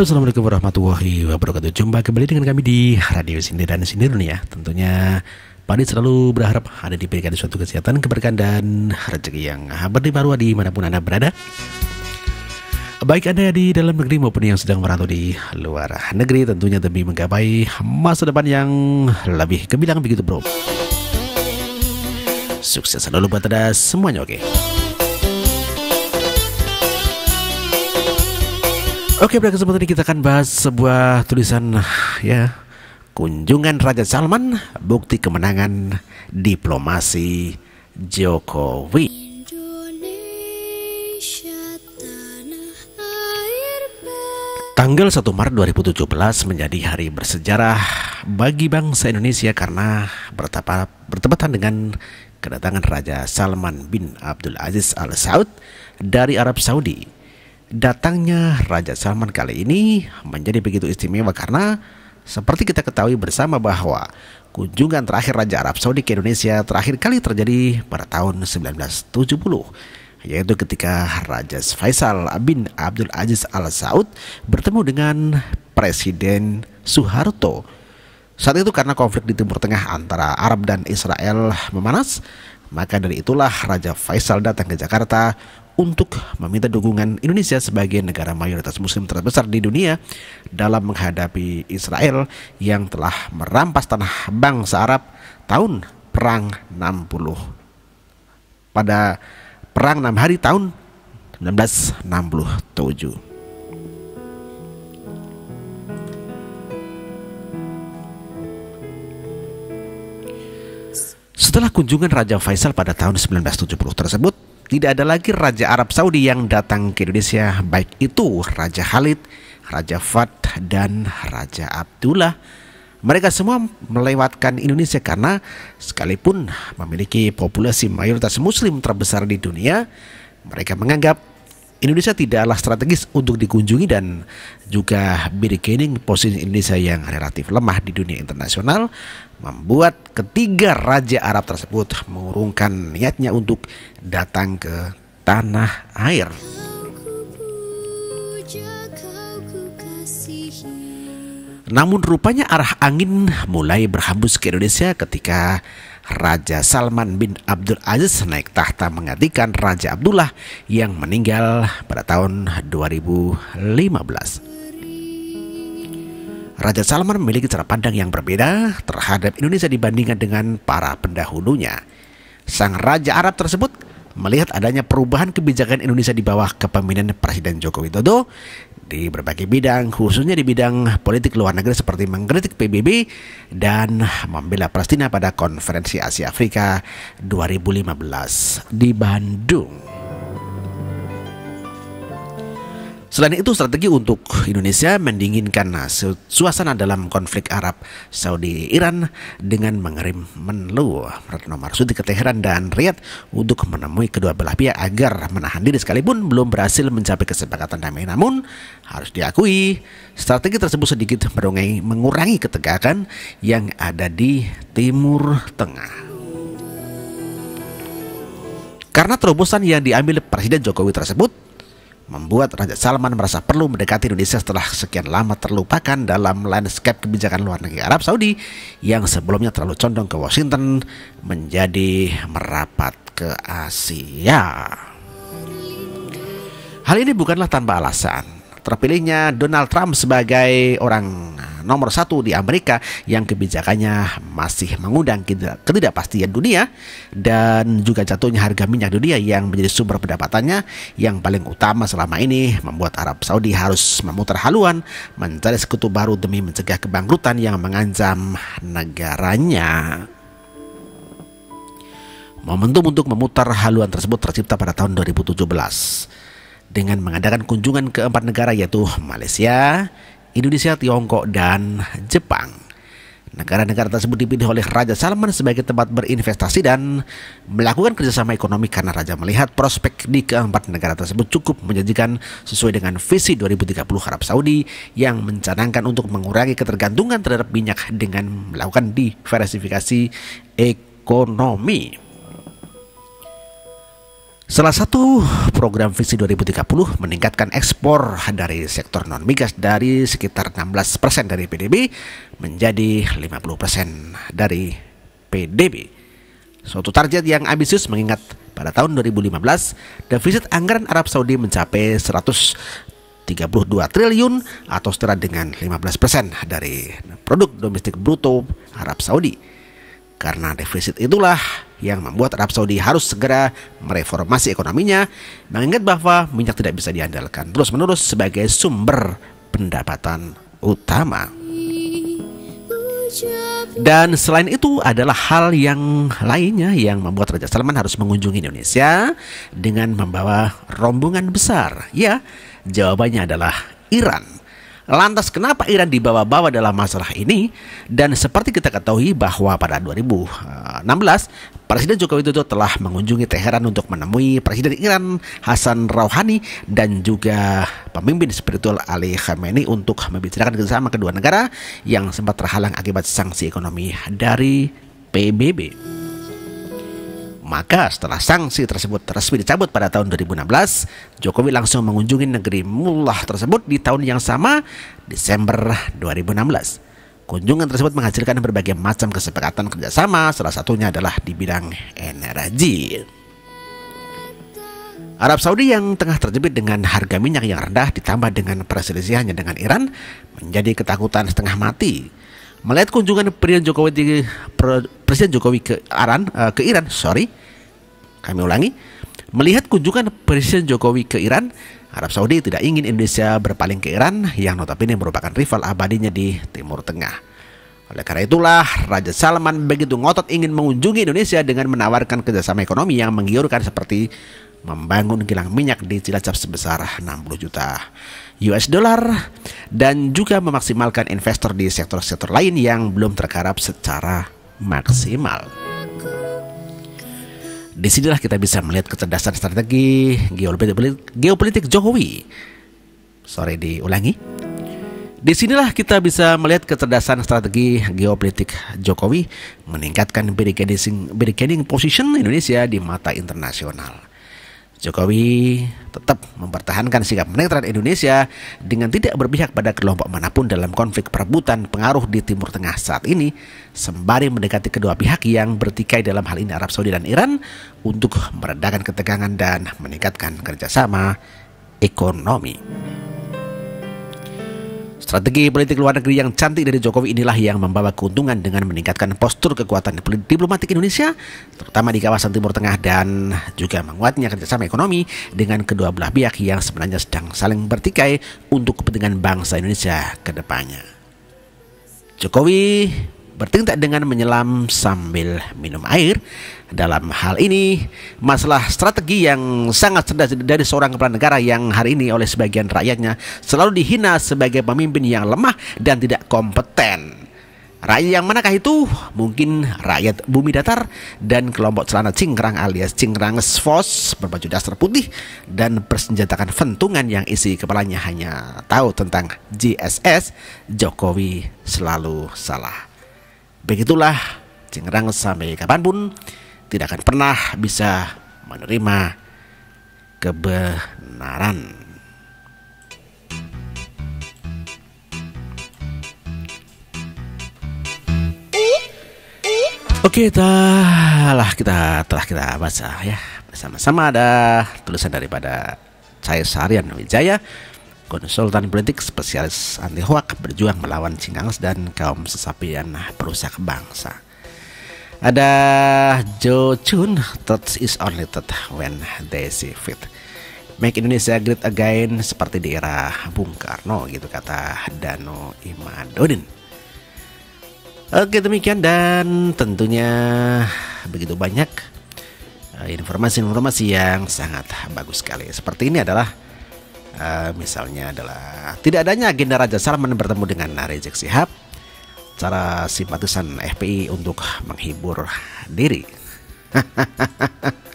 Halo assalamualaikum warahmatullahi wabarakatuh Jumpa kembali dengan kami di Radio Sindir dan Sindir ya Tentunya Pak selalu berharap ada diberikan suatu kesehatan, keberkahan dan rezeki yang berlimpah ruah dimanapun Anda berada Baik Anda di dalam negeri maupun yang sedang merantau di luar negeri tentunya demi menggapai masa depan yang lebih kebilang begitu bro Sukses selalu buat Anda semuanya oke okay? Oke, pada kesempatan ini kita akan bahas sebuah tulisan ya kunjungan Raja Salman bukti kemenangan diplomasi Jokowi. Tanggal 1 Maret 2017 menjadi hari bersejarah bagi bangsa Indonesia karena bertepatan dengan kedatangan Raja Salman bin Abdul Aziz Al Saud dari Arab Saudi Datangnya Raja Salman kali ini menjadi begitu istimewa karena seperti kita ketahui bersama bahwa kunjungan terakhir Raja Arab Saudi ke Indonesia terakhir kali terjadi pada tahun 1970 yaitu ketika Raja Faisal bin Abdul Aziz Al Saud bertemu dengan Presiden Soeharto. Saat itu karena konflik di Timur Tengah antara Arab dan Israel memanas, maka dari itulah Raja Faisal datang ke Jakarta untuk meminta dukungan Indonesia sebagai negara mayoritas muslim terbesar di dunia dalam menghadapi Israel yang telah merampas tanah bangsa Arab tahun Perang 60 pada Perang 6 hari tahun 1967. Setelah kunjungan Raja Faisal pada tahun 1970 tersebut, tidak ada lagi Raja Arab Saudi yang datang ke Indonesia, baik itu Raja Khalid, Raja Fahd, dan Raja Abdullah. Mereka semua melewatkan Indonesia karena sekalipun memiliki populasi mayoritas muslim terbesar di dunia, mereka menganggap Indonesia tidaklah strategis untuk dikunjungi dan juga bergaining posisi Indonesia yang relatif lemah di dunia internasional membuat ketiga raja Arab tersebut mengurungkan niatnya untuk datang ke tanah air. Namun rupanya arah angin mulai berhembus ke Indonesia ketika Raja Salman bin Abdul Aziz naik tahta menggantikan Raja Abdullah yang meninggal pada tahun 2015. Raja Salman memiliki cara pandang yang berbeda terhadap Indonesia dibandingkan dengan para pendahulunya. Sang Raja Arab tersebut melihat adanya perubahan kebijakan Indonesia di bawah kepemimpinan Presiden Joko Widodo di berbagai bidang, khususnya di bidang politik luar negeri seperti mengkritik PBB dan membela Palestina pada Konferensi Asia Afrika 2015 di Bandung. Selain itu, strategi untuk Indonesia mendinginkan nah, suasana dalam konflik Arab Saudi-Iran dengan mengirim Menlu Retno Marsudi ke Teheran dan Riyadh untuk menemui kedua belah pihak agar menahan diri sekalipun belum berhasil mencapai kesepakatan damai. Namun, harus diakui, strategi tersebut sedikit merungai, mengurangi ketegangan yang ada di Timur Tengah. Karena terobosan yang diambil Presiden Jokowi tersebut membuat Raja Salman merasa perlu mendekati Indonesia setelah sekian lama terlupakan dalam landscape kebijakan luar negeri Arab Saudi yang sebelumnya terlalu condong ke Washington menjadi merapat ke Asia. Hal ini bukanlah tanpa alasan terpilihnya Donald Trump sebagai orang nomor satu di Amerika yang kebijakannya masih mengundang ketidakpastian dunia dan juga jatuhnya harga minyak dunia yang menjadi sumber pendapatannya yang paling utama selama ini membuat Arab Saudi harus memutar haluan mencari sekutu baru demi mencegah kebangkrutan yang mengancam negaranya. Momentum untuk memutar haluan tersebut tercipta pada tahun 2017 dengan mengadakan kunjungan ke empat negara yaitu Malaysia, Indonesia, Tiongkok, dan Jepang. Negara-negara tersebut dipilih oleh Raja Salman sebagai tempat berinvestasi dan melakukan kerjasama ekonomi karena Raja melihat prospek di keempat negara tersebut cukup menjanjikan sesuai dengan visi 2030 Arab Saudi yang mencanangkan untuk mengurangi ketergantungan terhadap minyak dengan melakukan diversifikasi ekonomi. Salah satu program visi 2030 meningkatkan ekspor dari sektor non migas dari sekitar 16% dari PDB menjadi 50% dari PDB. Suatu target yang ambisius mengingat pada tahun 2015 defisit anggaran Arab Saudi mencapai 132 triliun atau setara dengan 15% dari produk domestik bruto Arab Saudi. Karena defisit itulah yang membuat Arab Saudi harus segera mereformasi ekonominya, mengingat bahwa minyak tidak bisa diandalkan terus-menerus sebagai sumber pendapatan utama. Dan selain itu adalah hal yang lainnya yang membuat Raja Salman harus mengunjungi Indonesia dengan membawa rombongan besar. Ya, jawabannya adalah Iran. Lantas kenapa Iran dibawa-bawa dalam masalah ini? Dan seperti kita ketahui bahwa pada 2016 Presiden Joko Widodo telah mengunjungi Teheran untuk menemui Presiden Iran Hasan Rouhani dan juga pemimpin spiritual Ali Khamenei untuk membicarakan kerjasama kedua negara yang sempat terhalang akibat sanksi ekonomi dari PBB. Maka setelah sanksi tersebut resmi dicabut pada tahun 2016, Jokowi langsung mengunjungi negeri mullah tersebut di tahun yang sama, Desember 2016. Kunjungan tersebut menghasilkan berbagai macam kesepakatan kerjasama, salah satunya adalah di bidang energi. Arab Saudi yang tengah terjepit dengan harga minyak yang rendah ditambah dengan perselisihannya dengan Iran menjadi ketakutan setengah mati. Melihat kunjungan Presiden Jokowi eh, ke Iran, sorry, kami ulangi, melihat kunjungan Presiden Jokowi ke Iran, Arab Saudi tidak ingin Indonesia berpaling ke Iran yang notabene merupakan rival abadinya di Timur Tengah. Oleh karena itulah, Raja Salman begitu ngotot ingin mengunjungi Indonesia dengan menawarkan kerjasama ekonomi yang menggiurkan seperti membangun kilang minyak di Cilacap sebesar 60 juta US dollar dan juga memaksimalkan investor di sektor-sektor lain yang belum tergarap secara maksimal. Disinilah kita bisa melihat kecerdasan strategi geopolitik, geopolitik Jokowi. Sorry diulangi. Disinilah kita bisa melihat kecerdasan strategi geopolitik Jokowi meningkatkan barricading, position Indonesia di mata internasional. Jokowi tetap mempertahankan sikap netral Indonesia dengan tidak berpihak pada kelompok manapun dalam konflik perebutan pengaruh di Timur Tengah saat ini, sembari mendekati kedua pihak yang bertikai dalam hal ini Arab Saudi dan Iran untuk meredakan ketegangan dan meningkatkan kerjasama ekonomi. Strategi politik luar negeri yang cantik dari Jokowi inilah yang membawa keuntungan dengan meningkatkan postur kekuatan diplomatik Indonesia, terutama di kawasan Timur Tengah dan juga menguatnya kerjasama ekonomi dengan kedua belah pihak yang sebenarnya sedang saling bertikai untuk kepentingan bangsa Indonesia ke depannya. Jokowi bertindak dengan menyelam sambil minum air. Dalam hal ini, masalah strategi yang sangat cerdas dari seorang kepala negara yang hari ini oleh sebagian rakyatnya selalu dihina sebagai pemimpin yang lemah dan tidak kompeten. Rakyat yang manakah itu? Mungkin rakyat bumi datar dan kelompok celana cingkrang alias cingkrang sfos berbaju dasar putih dan bersenjatakan ventungan yang isi kepalanya hanya tahu tentang gss Jokowi selalu salah. Begitulah Cingrang sampai kapanpun tidak akan pernah bisa menerima kebenaran. Oke, telah kita telah kita baca ya. bersama sama ada tulisan daripada Cahaya Sarian Wijaya konsultan politik spesialis anti hoak berjuang melawan cingkangas dan kaum sesapian perusak bangsa. Ada Jo Chun, thoughts is only thought when they see fit. Make Indonesia great again seperti di era Bung Karno gitu kata Dano Imadodin. Oke demikian dan tentunya begitu banyak eh, informasi-informasi yang sangat bagus sekali. Seperti ini adalah Uh, misalnya adalah tidak adanya agenda Raja Salman bertemu dengan Rizik Sihab, cara simpatisan FPI untuk menghibur diri.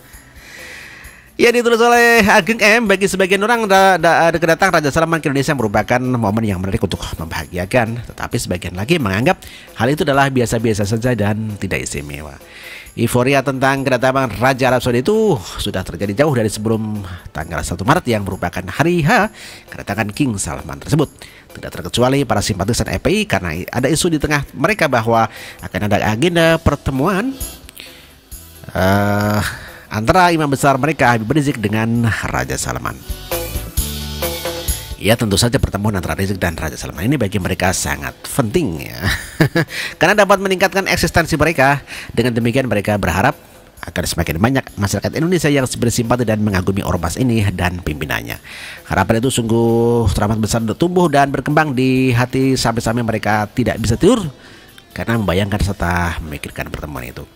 Ya ditulis oleh Ageng M bagi sebagian orang ada da, da, kedatang Raja Salman ke Indonesia merupakan momen yang menarik untuk membahagiakan, tetapi sebagian lagi menganggap hal itu adalah biasa-biasa saja dan tidak istimewa. Euforia tentang kedatangan Raja Arab Saudi itu sudah terjadi jauh dari sebelum tanggal 1 Maret yang merupakan hari H kedatangan King Salman tersebut. Tidak terkecuali para simpatisan FPI karena ada isu di tengah mereka bahwa akan ada agenda pertemuan uh, antara imam besar mereka Habib Rizik dengan Raja Salman. Ya tentu saja pertemuan antara Rizik dan Raja Salman ini bagi mereka sangat penting ya. Karena dapat meningkatkan eksistensi mereka. Dengan demikian mereka berharap akan semakin banyak masyarakat Indonesia yang bersimpati dan mengagumi ormas ini dan pimpinannya. Harapan itu sungguh teramat besar untuk tumbuh dan berkembang di hati sampai-sampai mereka tidak bisa tidur karena membayangkan serta memikirkan pertemuan itu.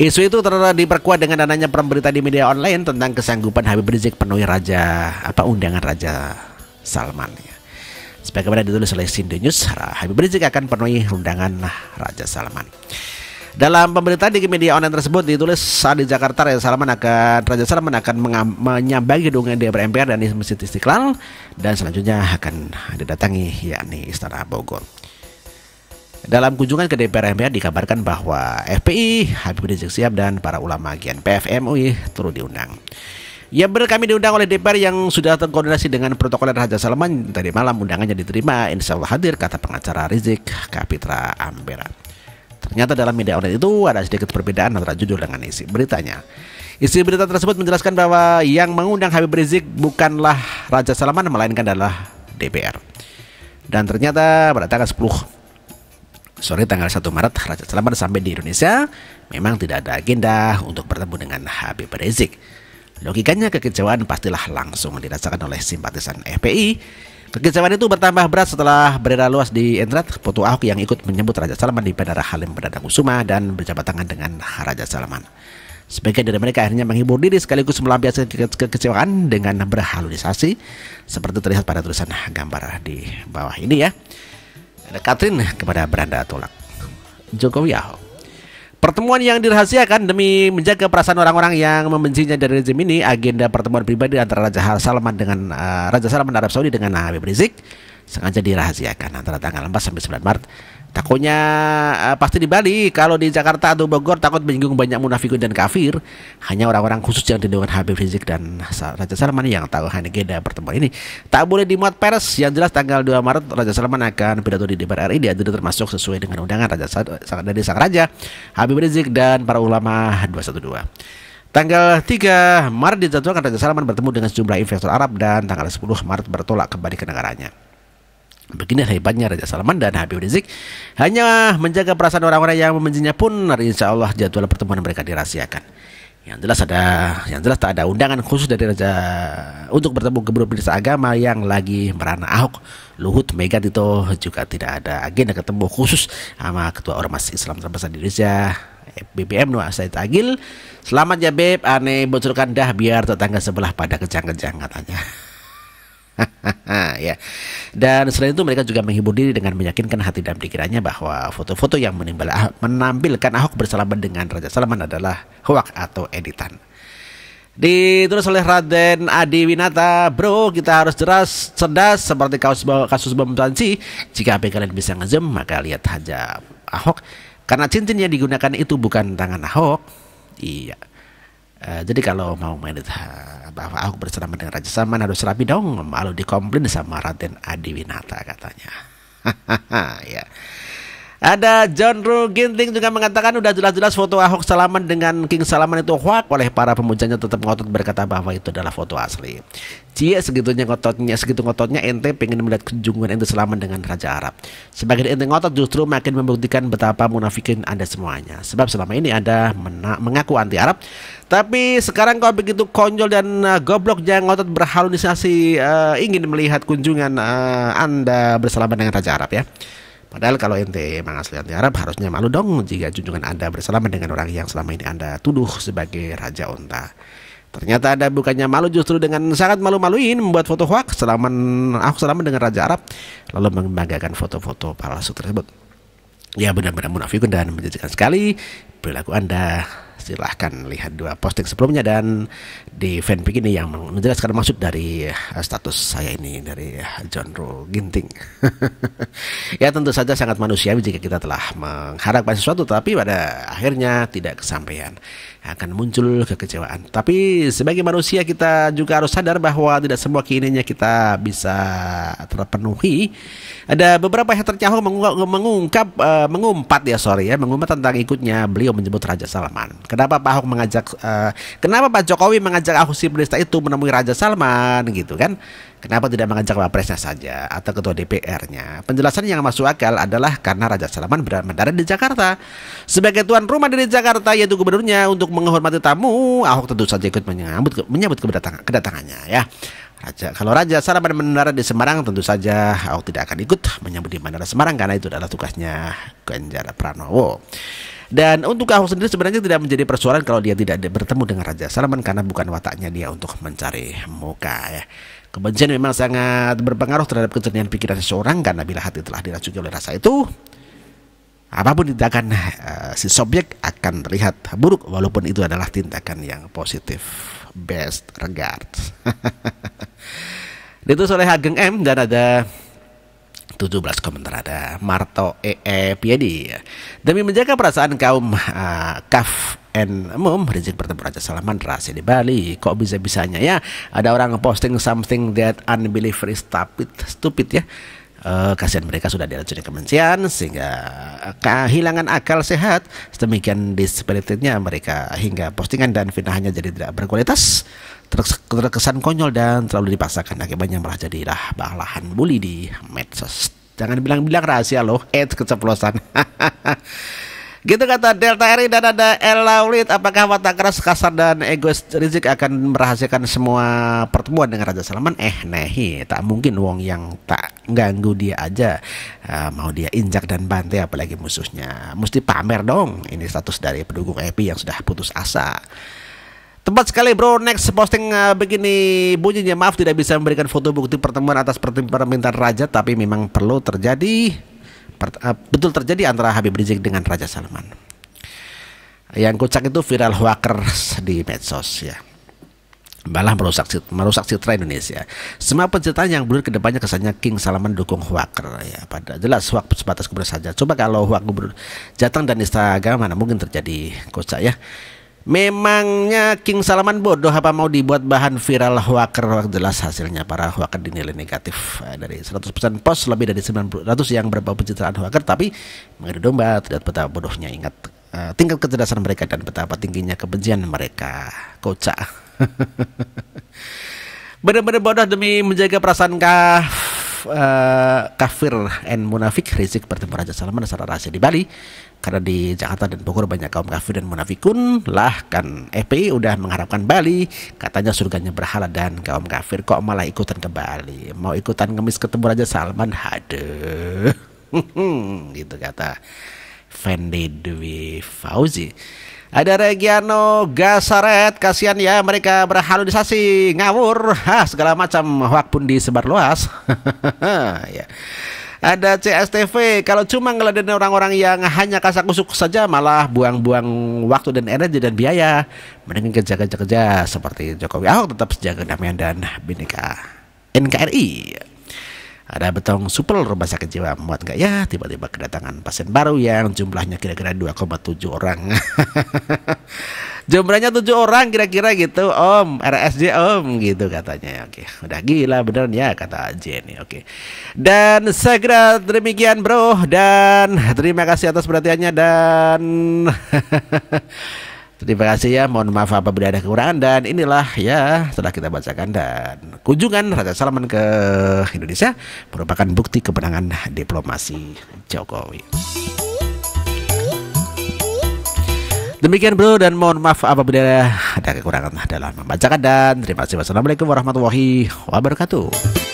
Isu itu terus diperkuat dengan adanya pemberitaan di media online tentang kesanggupan Habib Rizik penuhi raja apa undangan raja Salman ya. Sebagaimana ditulis oleh Sindu News, Habib Rizik akan penuhi undangan Raja Salman. Dalam pemberitaan di media online tersebut ditulis saat di Jakarta Raja Salman akan Raja Salman akan menyambangi gedung DPR MPR dan Masjid Istiqlal dan selanjutnya akan didatangi yakni Istana Bogor. Dalam kunjungan ke DPR MPR dikabarkan bahwa FPI, Habib Rizik siap dan para ulama GNPF MUI turut diundang. Ya benar kami diundang oleh DPR yang sudah terkoordinasi dengan protokol Raja Salman Tadi malam undangannya diterima Insya Allah hadir kata pengacara Rizik Kapitra Ambera Ternyata dalam media online itu ada sedikit perbedaan antara judul dengan isi beritanya Isi berita tersebut menjelaskan bahwa yang mengundang Habib Rizik bukanlah Raja Salman Melainkan adalah DPR Dan ternyata pada tanggal 10 sore tanggal 1 Maret Raja Salman sampai di Indonesia Memang tidak ada agenda untuk bertemu dengan Habib Rizik Logikanya kekecewaan pastilah langsung dirasakan oleh simpatisan FPI. Kekecewaan itu bertambah berat setelah beredar luas di internet foto Ahok yang ikut menyebut Raja Salman di Bandara Halim Perdana Kusuma dan berjabat tangan dengan Raja Salman. Sebagian dari mereka akhirnya menghibur diri sekaligus melampiaskan ke kekecewaan dengan berhalusinasi seperti terlihat pada tulisan gambar di bawah ini ya. Ada Katrin kepada Beranda Tolak. Jokowi Ahok. Pertemuan yang dirahasiakan demi menjaga perasaan orang-orang yang membencinya dari rezim ini, agenda pertemuan pribadi antara Raja Salman dengan uh, Raja Salman Arab Saudi dengan Habib Rizik sengaja dirahasiakan antara tanggal 4 sampai 9 Maret Takutnya uh, pasti di Bali. Kalau di Jakarta atau Bogor takut menyinggung banyak munafikun dan kafir. Hanya orang-orang khusus yang dengan Habib Rizik dan Raja Salman yang tahu hanya geda pertemuan ini. Tak boleh dimuat pers. Yang jelas tanggal 2 Maret Raja Salman akan pidato di DPR RI tidak termasuk sesuai dengan undangan Raja dari sang Raja Habib Rizik dan para ulama 212. Tanggal 3 Maret dijadwalkan Raja Salman bertemu dengan sejumlah investor Arab dan tanggal 10 Maret bertolak kembali ke negaranya. Begini hebatnya Raja Salman dan Habib Rizik Hanya menjaga perasaan orang-orang yang membencinya pun Insya Allah jadwal pertemuan mereka dirahasiakan Yang jelas ada Yang jelas tak ada undangan khusus dari Raja Untuk bertemu gubernur pemerintah agama yang lagi merana Ahok Luhut Mega Tito juga tidak ada agenda ketemu khusus sama Ketua Ormas Islam terbesar di Indonesia BBM Noah Said Agil Selamat ya Beb Aneh bocorkan dah biar tetangga sebelah pada kejang-kejang katanya ya. Dan selain itu mereka juga menghibur diri dengan meyakinkan hati dan pikirannya bahwa foto-foto yang menimbal, ah, menampilkan Ahok bersalaman dengan Raja Salman adalah hoax atau editan. Ditulis oleh Raden Adi Winata Bro, kita harus jelas, cerdas seperti kasus, kasus bom Tansi Jika HP kalian bisa ngezoom, maka lihat aja Ahok Karena cincin yang digunakan itu bukan tangan Ahok Iya uh, Jadi kalau mau main bahwa aku berceramah dengan Raja Salman harus rapi dong malu dikomplain sama Raden Adiwinata katanya. hahaha ya. Ada John Ruh Ginting juga mengatakan udah jelas-jelas foto Ahok Salaman dengan King Salaman itu hoak oleh para pemujanya tetap ngotot berkata bahwa itu adalah foto asli. Cie segitunya ngototnya, segitu ngototnya ente pengen melihat kunjungan ente Salaman dengan Raja Arab. Sebagai ente ngotot justru makin membuktikan betapa munafikin anda semuanya. Sebab selama ini anda mengaku anti Arab, tapi sekarang kau begitu konyol dan uh, goblok jangan ngotot berhalusinasi uh, ingin melihat kunjungan uh, anda bersalaman dengan Raja Arab ya. Padahal kalau ente emang asli anti Arab harusnya malu dong jika junjungan Anda bersalaman dengan orang yang selama ini Anda tuduh sebagai raja unta. Ternyata Anda bukannya malu justru dengan sangat malu-maluin membuat foto hoax selaman aku selama dengan raja Arab lalu membanggakan foto-foto palsu tersebut. Ya benar-benar munafik dan menjijikkan sekali perilaku Anda. Silahkan lihat dua posting sebelumnya dan di fanpage ini yang menjelaskan maksud dari eh, status saya ini dari eh, John Rule Ginting. ya tentu saja sangat manusiawi jika kita telah mengharapkan sesuatu tapi pada akhirnya tidak kesampaian akan muncul kekecewaan. Tapi sebagai manusia kita juga harus sadar bahwa tidak semua keinginannya kita bisa terpenuhi. Ada beberapa yang tercahok mengungkap uh, mengumpat ya sorry ya mengumpat tentang ikutnya beliau menyebut Raja Salman. Kenapa Pak Ahok mengajak uh, kenapa Pak Jokowi mengajak mengajak si penista itu menemui Raja Salman gitu kan? Kenapa tidak mengajak Wapresnya saja atau ketua DPR-nya? Penjelasan yang masuk akal adalah karena Raja Salman berada di Jakarta. Sebagai tuan rumah dari Jakarta yaitu gubernurnya untuk menghormati tamu, Ahok tentu saja ikut menyambut menyambut kedatangannya ya. Raja, kalau Raja Salman mendarat di Semarang tentu saja Ahok tidak akan ikut menyambut di Bandara Semarang karena itu adalah tugasnya Ganjar Pranowo. Dan untuk Ahok sendiri sebenarnya tidak menjadi persoalan kalau dia tidak bertemu dengan Raja Salman karena bukan wataknya dia untuk mencari muka ya. Kebencian memang sangat berpengaruh terhadap kejernihan pikiran seseorang karena bila hati telah diracuni oleh rasa itu, apapun tindakan uh, si subjek akan terlihat buruk walaupun itu adalah tindakan yang positif. Best regards. Itu oleh Hageng M dan ada 17 komentar ada Marto EE Piedi demi menjaga perasaan kaum uh, kaf and mum Rizik bertemu Raja Salaman rahasia di Bali kok bisa bisanya ya ada orang posting something that unbelievable stupid stupid ya uh, kasihan mereka sudah diracuni kebencian sehingga eh, kehilangan akal sehat demikian disperitednya mereka hingga postingan dan fitnahnya jadi tidak berkualitas terkesan konyol dan terlalu dipaksakan akibatnya malah jadilah bahan bully di medsos jangan bilang-bilang rahasia loh eh keceplosan Gitu kata Delta Eri dan ada Ulit Apakah watak keras kasar dan egois Rizik akan merahasiakan semua pertemuan dengan Raja Salman? Eh, nehi. Tak mungkin wong yang tak ganggu dia aja. Uh, mau dia injak dan bantai apalagi musuhnya. Mesti pamer dong. Ini status dari pendukung Epi yang sudah putus asa. Tepat sekali bro, next posting uh, begini bunyinya maaf tidak bisa memberikan foto bukti pertemuan atas permintaan raja tapi memang perlu terjadi Eh, betul terjadi antara Habib Rizik dengan Raja Salman. Yang kocak itu viral hacker di medsos ya. Malah merusak, merusak citra Indonesia. Semua penceritaan yang blur kedepannya kesannya King Salman dukung Huaker ya. Pada jelas Huak sebatas gubernur saja. Coba kalau Huak gubernur Jateng dan Istana mana mungkin terjadi kocak ya. Memangnya King Salman bodoh apa mau dibuat bahan viral waker jelas hasilnya para waker dinilai negatif eh, dari 100% post lebih dari 900 yang berbau pencitraan waker tapi mengadu domba tidak betapa bodohnya ingat eh, tingkat kecerdasan mereka dan betapa tingginya kebencian mereka kocak benar-benar bodoh demi menjaga perasaan kaf uh, kafir and munafik Rizik bertemu Raja Salman secara rahasia di Bali karena di Jakarta dan Bogor banyak kaum kafir dan munafikun lah kan FPI udah mengharapkan Bali katanya surganya berhala dan kaum kafir kok malah ikutan ke Bali mau ikutan ngemis ketemu Raja Salman hade gitu kata Fendi Dwi Fauzi ada Regiano Gasaret kasihan ya mereka berhalusinasi ngawur ha segala macam wak pun disebar luas ya ada CSTV, kalau cuma ngeladenin orang-orang yang hanya kasak kusuk saja malah buang-buang waktu dan energi dan biaya. Mending kerja-kerja kerja seperti Jokowi Ahok tetap sejaga damai dan bineka NKRI. Ada betong supel rumah sakit jiwa muat gak ya tiba-tiba kedatangan pasien baru yang jumlahnya kira-kira 2,7 orang. Jumlahnya tujuh orang kira-kira gitu, Om. RSJ Om gitu katanya. Oke, udah gila beneran ya kata Jenny. Oke. Dan segera demikian, Bro. Dan terima kasih atas perhatiannya dan Terima kasih ya, mohon maaf apabila ada kekurangan dan inilah ya setelah kita bacakan dan kunjungan Raja Salman ke Indonesia merupakan bukti kemenangan diplomasi Jokowi. Demikian bro dan mohon maaf apabila ada kekurangan dalam membacakan dan terima kasih. Wassalamualaikum warahmatullahi wabarakatuh.